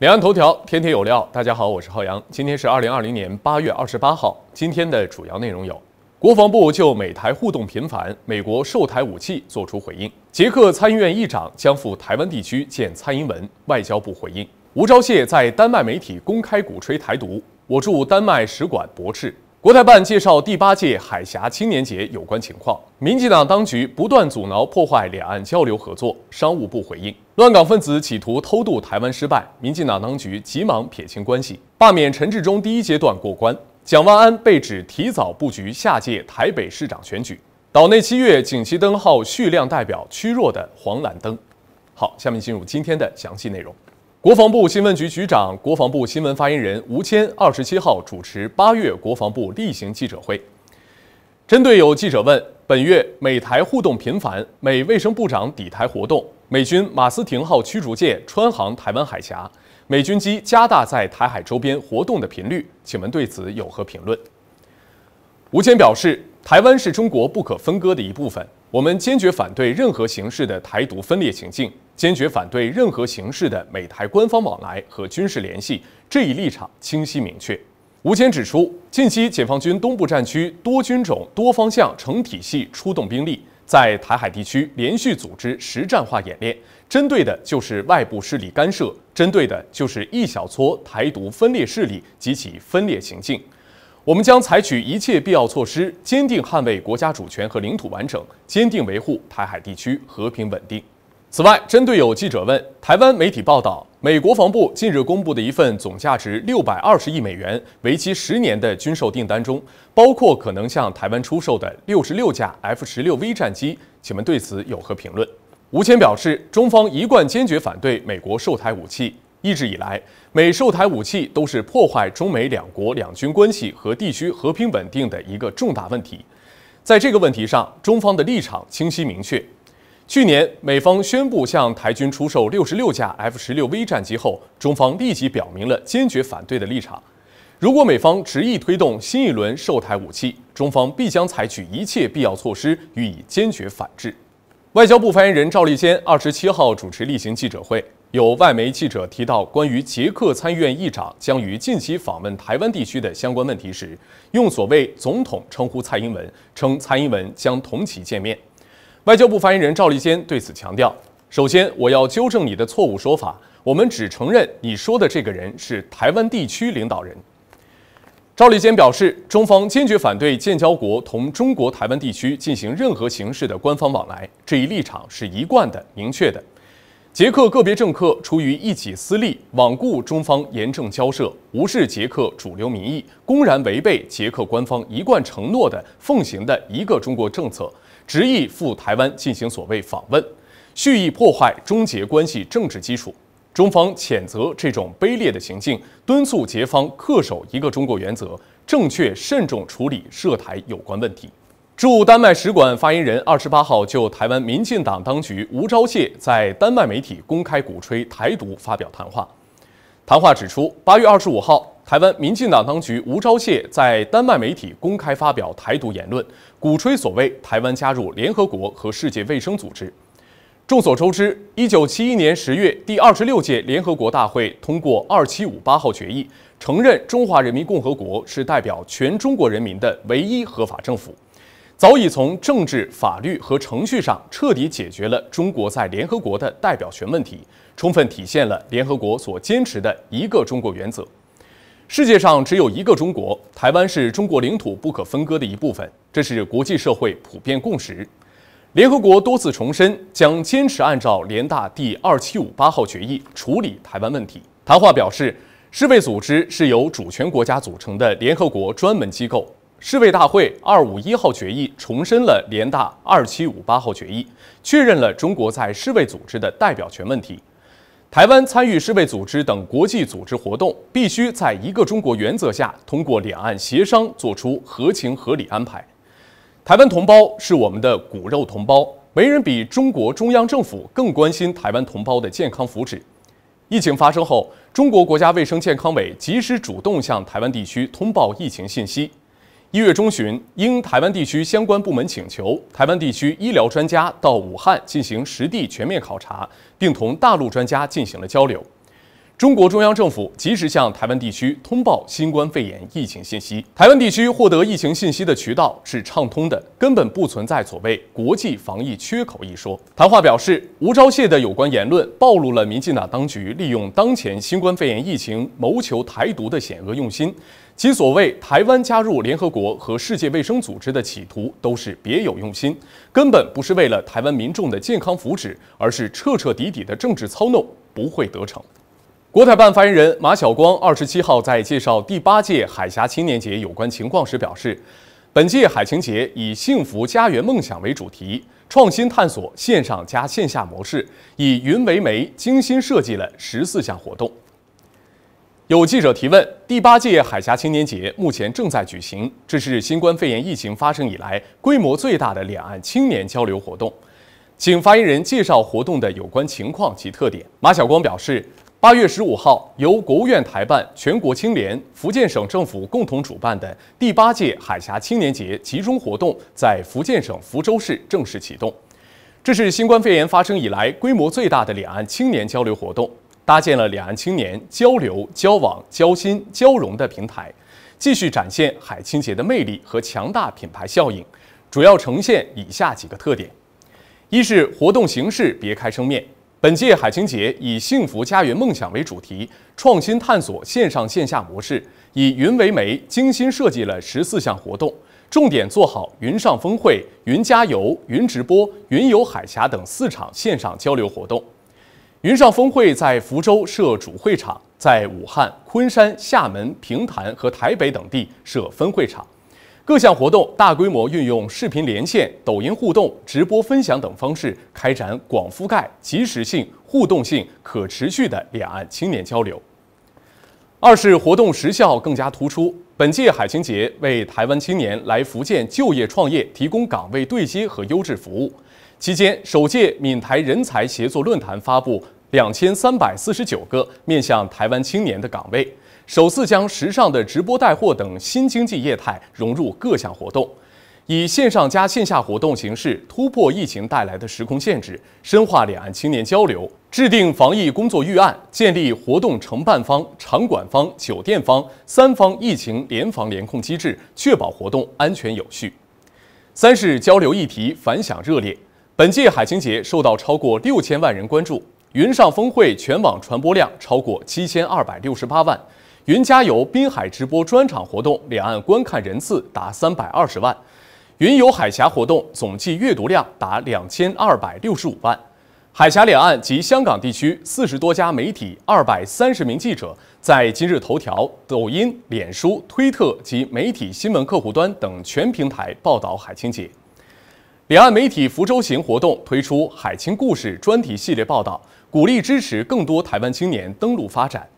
两岸头条，天天有料。大家好，我是浩洋。今天是二零二零年八月二十八号。今天的主要内容有：国防部就美台互动频繁、美国售台武器作出回应；捷克参议院议长将赴台湾地区见蔡英文；外交部回应吴钊燮在丹麦媒体公开鼓吹台独，我驻丹麦使馆驳斥。国台办介绍第八届海峡青年节有关情况。民进党当局不断阻挠破坏两岸交流合作。商务部回应，乱港分子企图偷渡台湾失败，民进党当局急忙撇清关系，罢免陈志忠第一阶段过关。蒋万安被指提早布局下届台北市长选举。岛内七月锦旗灯号蓄亮，代表趋弱的黄蓝灯。好，下面进入今天的详细内容。国防部新闻局局长、国防部新闻发言人吴谦二十七号主持八月国防部例行记者会，针对有记者问，本月美台互动频繁，美卫生部长抵台活动，美军马斯廷号驱逐舰穿航台湾海峡，美军机加大在台海周边活动的频率，请问对此有何评论？吴谦表示，台湾是中国不可分割的一部分。我们坚决反对任何形式的台独分裂行径，坚决反对任何形式的美台官方往来和军事联系。这一立场清晰明确。吴谦指出，近期解放军东部战区多军种、多方向、成体系出动兵力，在台海地区连续组织实战化演练，针对的就是外部势力干涉，针对的就是一小撮台独分裂势力及其分裂行径。我们将采取一切必要措施，坚定捍卫国家主权和领土完整，坚定维护台海地区和平稳定。此外，针对有记者问台湾媒体报道，美国防部近日公布的一份总价值六百二十亿美元、为期十年的军售订单中，包括可能向台湾出售的六十六架 F 十六 V 战机，请问对此有何评论？吴谦表示，中方一贯坚决反对美国售台武器。一直以来，美售台武器都是破坏中美两国两军关系和地区和平稳定的一个重大问题。在这个问题上，中方的立场清晰明确。去年，美方宣布向台军出售六十六架 F-16V 战机后，中方立即表明了坚决反对的立场。如果美方执意推动新一轮售台武器，中方必将采取一切必要措施予以坚决反制。外交部发言人赵立坚二十七号主持例行记者会。有外媒记者提到关于捷克参议院议长将于近期访问台湾地区的相关问题时，用所谓“总统”称呼蔡英文，称蔡英文将同其见面。外交部发言人赵立坚对此强调：首先，我要纠正你的错误说法，我们只承认你说的这个人是台湾地区领导人。赵立坚表示，中方坚决反对建交国同中国台湾地区进行任何形式的官方往来，这一立场是一贯的、明确的。捷克个别政客出于一己私利，罔顾中方严正交涉，无视捷克主流民意，公然违背捷克官方一贯承诺的奉行的一个中国政策，执意赴台湾进行所谓访问，蓄意破坏中捷关系政治基础。中方谴责这种卑劣的行径，敦促捷方恪守一个中国原则，正确慎重处理涉台有关问题。驻丹麦使馆发言人二十八号就台湾民进党当局吴钊燮在丹麦媒体公开鼓吹台独发表谈话。谈话指出，八月二十五号，台湾民进党当局吴钊燮在丹麦媒体公开发表台独言论，鼓吹所谓台湾加入联合国和世界卫生组织。众所周知，一九七一年十月，第二十六届联合国大会通过二七五八号决议，承认中华人民共和国是代表全中国人民的唯一合法政府。早已从政治、法律和程序上彻底解决了中国在联合国的代表权问题，充分体现了联合国所坚持的一个中国原则。世界上只有一个中国，台湾是中国领土不可分割的一部分，这是国际社会普遍共识。联合国多次重申，将坚持按照联大第二七五八号决议处理台湾问题。谈话表示，世卫组织是由主权国家组成的联合国专门机构。世卫大会二五一号决议重申了联大二七五八号决议，确认了中国在世卫组织的代表权问题。台湾参与世卫组织等国际组织活动，必须在一个中国原则下，通过两岸协商做出合情合理安排。台湾同胞是我们的骨肉同胞，没人比中国中央政府更关心台湾同胞的健康福祉。疫情发生后，中国国家卫生健康委及时主动向台湾地区通报疫情信息。一月中旬，应台湾地区相关部门请求，台湾地区医疗专家到武汉进行实地全面考察，并同大陆专家进行了交流。中国中央政府及时向台湾地区通报新冠肺炎疫情信息，台湾地区获得疫情信息的渠道是畅通的，根本不存在所谓“国际防疫缺口”一说。谈话表示，吴钊燮的有关言论暴露了民进党当局利用当前新冠肺炎疫情谋求台独的险恶用心。其所谓台湾加入联合国和世界卫生组织的企图都是别有用心，根本不是为了台湾民众的健康福祉，而是彻彻底底的政治操弄，不会得逞。国台办发言人马晓光二十七号在介绍第八届海峡青年节有关情况时表示，本届海青节以“幸福家园梦想”为主题，创新探索线上加线下模式，以云为媒，精心设计了十四项活动。有记者提问：第八届海峡青年节目前正在举行，这是新冠肺炎疫情发生以来规模最大的两岸青年交流活动，请发言人介绍活动的有关情况及特点。马晓光表示，八月十五号由国务院台办、全国青联、福建省政府共同主办的第八届海峡青年节集中活动在福建省福州市正式启动，这是新冠肺炎发生以来规模最大的两岸青年交流活动。搭建了两岸青年交流、交往、交心、交融的平台，继续展现海清洁的魅力和强大品牌效应，主要呈现以下几个特点：一是活动形式别开生面，本届海清节以“幸福家园梦想”为主题，创新探索线上线下模式，以云为媒，精心设计了十四项活动，重点做好云上峰会、云加油、云直播、云游海峡等四场线上交流活动。云上峰会在福州设主会场，在武汉、昆山、厦门、平潭和台北等地设分会场，各项活动大规模运用视频连线、抖音互动、直播分享等方式，开展广覆盖、及时性、互动性、可持续的两岸青年交流。二是活动实效更加突出，本届海青节为台湾青年来福建就业创业提供岗位对接和优质服务。期间，首届闽台人才协作论坛发布两千三百四十九个面向台湾青年的岗位，首次将时尚的直播带货等新经济业态融入各项活动，以线上加线下活动形式突破疫情带来的时空限制，深化两岸青年交流。制定防疫工作预案，建立活动承办方、场馆方、酒店方三方疫情联防联控机制，确保活动安全有序。三是交流议题反响热烈。本届海清节受到超过六千万人关注，云上峰会全网传播量超过七千二百六十八万，云加油滨海直播专场活动两岸观看人次达三百二十万，云游海峡活动总计阅读量达两千二百六十五万，海峡两岸及香港地区四十多家媒体二百三十名记者在今日头条、抖音、脸书、推特及媒体新闻客户端等全平台报道海清节。两岸媒体福州行活动推出“海青故事”专题系列报道，鼓励支持更多台湾青年登陆发展。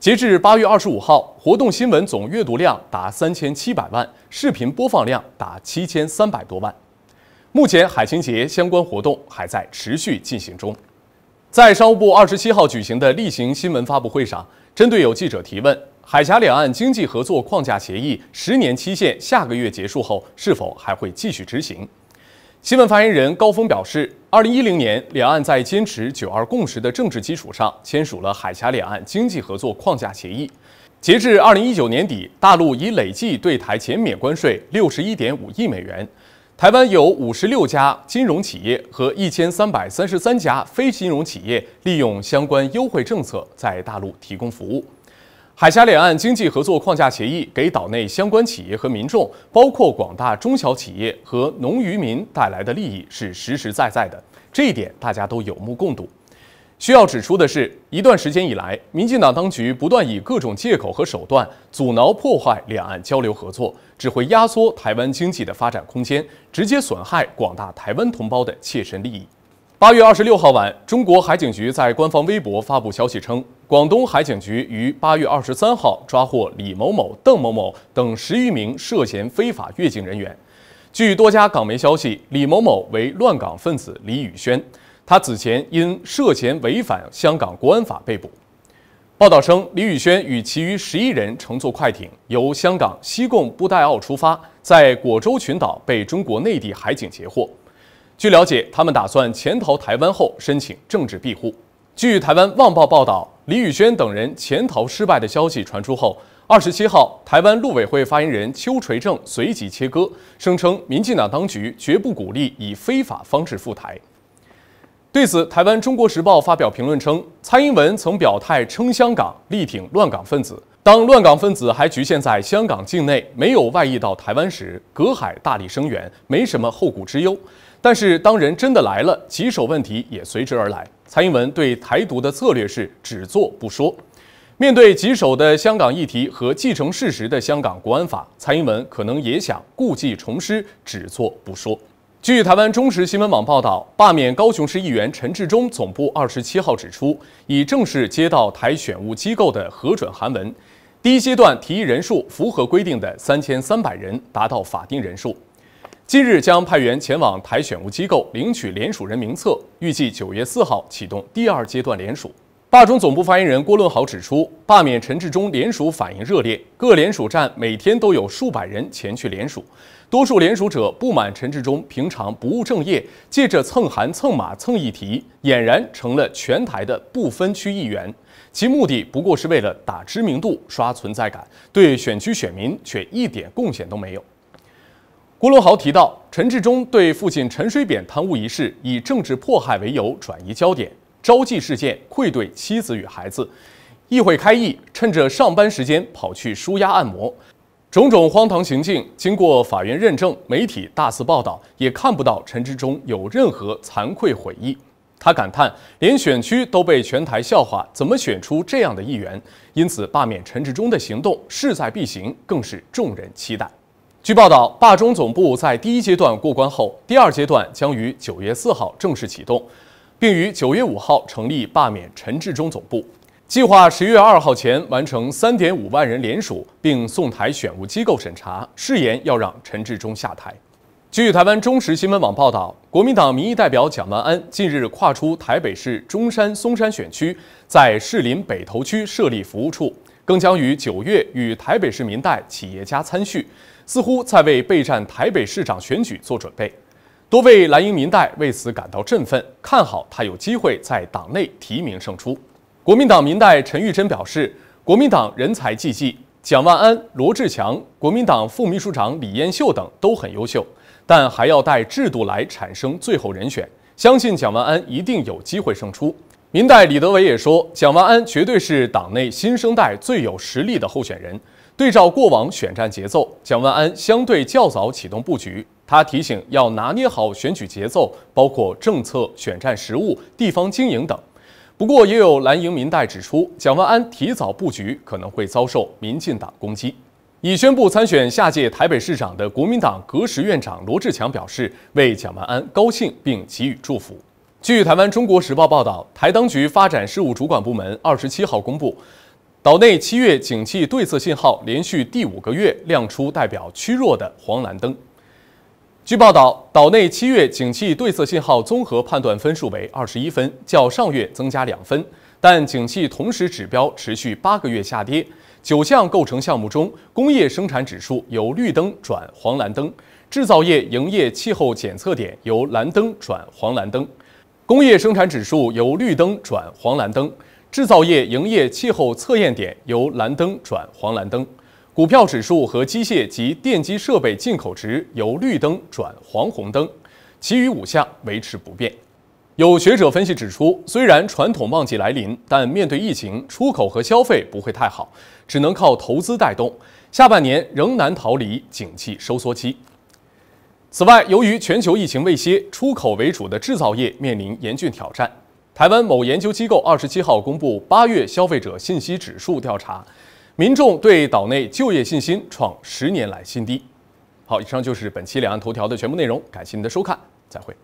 截至八月二十五号，活动新闻总阅读量达三千七百万，视频播放量达七千三百多万。目前，海青节相关活动还在持续进行中。在商务部二十七号举行的例行新闻发布会上，针对有记者提问：“海峡两岸经济合作框架协议十年期限下个月结束后，是否还会继续执行？”新闻发言人高峰表示，二零一零年，两岸在坚持“九二共识”的政治基础上，签署了《海峡两岸经济合作框架协议》。截至二零一九年底，大陆已累计对台减免关税六十一点五亿美元，台湾有五十六家金融企业和一千三百三十三家非金融企业利用相关优惠政策在大陆提供服务。海峡两岸经济合作框架协议给岛内相关企业和民众，包括广大中小企业和农渔民带来的利益是实实在在的，这一点大家都有目共睹。需要指出的是，一段时间以来，民进党当局不断以各种借口和手段阻挠破坏两岸交流合作，只会压缩台湾经济的发展空间，直接损害广大台湾同胞的切身利益。八月二十六号晚，中国海警局在官方微博发布消息称，广东海警局于八月二十三号抓获李某某、邓某某等十余名涉嫌非法越境人员。据多家港媒消息，李某某为乱港分子李宇轩，他此前因涉嫌违反香港国安法被捕。报道称，李宇轩与其余十一人乘坐快艇由香港西贡布袋澳出发，在果洲群岛被中国内地海警截获。据了解，他们打算潜逃台湾后申请政治庇护。据台湾《旺报》报道，李宇轩等人潜逃失败的消息传出后，二十七号，台湾陆委会发言人邱垂正随即切割，声称民进党当局绝不鼓励以非法方式赴台。对此，台湾《中国时报》发表评论称，蔡英文曾表态称香港力挺乱港分子。当乱港分子还局限在香港境内，没有外溢到台湾时，隔海大力声援，没什么后顾之忧。但是，当人真的来了，棘手问题也随之而来。蔡英文对台独的策略是只做不说。面对棘手的香港议题和既成事实的香港国安法，蔡英文可能也想故技重施，只做不说。据台湾中时新闻网报道，罢免高雄市议员陈志忠总部二十七号指出，已正式接到台选务机构的核准函文。第一阶段提议人数符合规定的三千三百人达到法定人数，今日将派员前往台选务机构领取联署人名册，预计九月四号启动第二阶段联署。霸中总部发言人郭论豪指出，罢免陈志忠联署反应热烈，各联署站每天都有数百人前去联署，多数联署者不满陈志忠平常不务正业，借着蹭函、蹭马、蹭议题，俨然成了全台的不分区议员。其目的不过是为了打知名度、刷存在感，对选区选民却一点贡献都没有。郭龙豪提到，陈志忠对父亲陈水扁贪污一事以政治迫害为由转移焦点，招妓事件愧对妻子与孩子，议会开议趁着上班时间跑去舒压按摩，种种荒唐行径，经过法院认证，媒体大肆报道，也看不到陈志忠有任何惭愧悔意。他感叹，连选区都被全台笑话，怎么选出这样的议员？因此，罢免陈志忠的行动势在必行，更是众人期待。据报道，罢中总部在第一阶段过关后，第二阶段将于九月四号正式启动，并于九月五号成立罢免陈志忠总部，计划十月二号前完成三点五万人联署，并送台选务机构审查，誓言要让陈志忠下台。据台湾中时新闻网报道，国民党民意代表蒋万安近日跨出台北市中山、松山选区，在士林北投区设立服务处，更将于九月与台北市民代企业家参叙，似乎在为备战台北市长选举做准备。多位蓝营民代为此感到振奋，看好他有机会在党内提名胜出。国民党民代陈玉珍表示，国民党人才济济，蒋万安、罗志强、国民党副秘书长李燕秀等都很优秀。但还要带制度来产生最后人选，相信蒋万安一定有机会胜出。明代李德维也说，蒋万安绝对是党内新生代最有实力的候选人。对照过往选战节奏，蒋万安相对较早启动布局。他提醒要拿捏好选举节奏，包括政策、选战实务、地方经营等。不过，也有蓝营民代指出，蒋万安提早布局可能会遭受民进党攻击。已宣布参选下届台北市长的国民党阁石院长罗志强表示，为蒋万安高兴并给予祝福。据台湾《中国时报》报道，台当局发展事务主管部门二十七号公布，岛内七月景气对策信号连续第五个月亮出代表趋弱的黄蓝灯。据报道，岛内七月景气对策信号综合判断分数为二十一分，较上月增加两分，但景气同时指标持续八个月下跌。九项构成项目中，工业生产指数由绿灯转黄蓝灯，制造业营业气候检测点由蓝灯转黄蓝灯，工业生产指数由绿灯转黄蓝灯，制造业营业气候测验点由蓝灯转黄蓝灯，股票指数和机械及电机设备进口值由绿灯转黄红灯，其余五项维持不变。有学者分析指出，虽然传统旺季来临，但面对疫情，出口和消费不会太好，只能靠投资带动。下半年仍难逃离景气收缩期。此外，由于全球疫情未歇，出口为主的制造业面临严峻挑战。台湾某研究机构二十七号公布八月消费者信息指数调查，民众对岛内就业信心创十年来新低。好，以上就是本期两岸头条的全部内容，感谢您的收看，再会。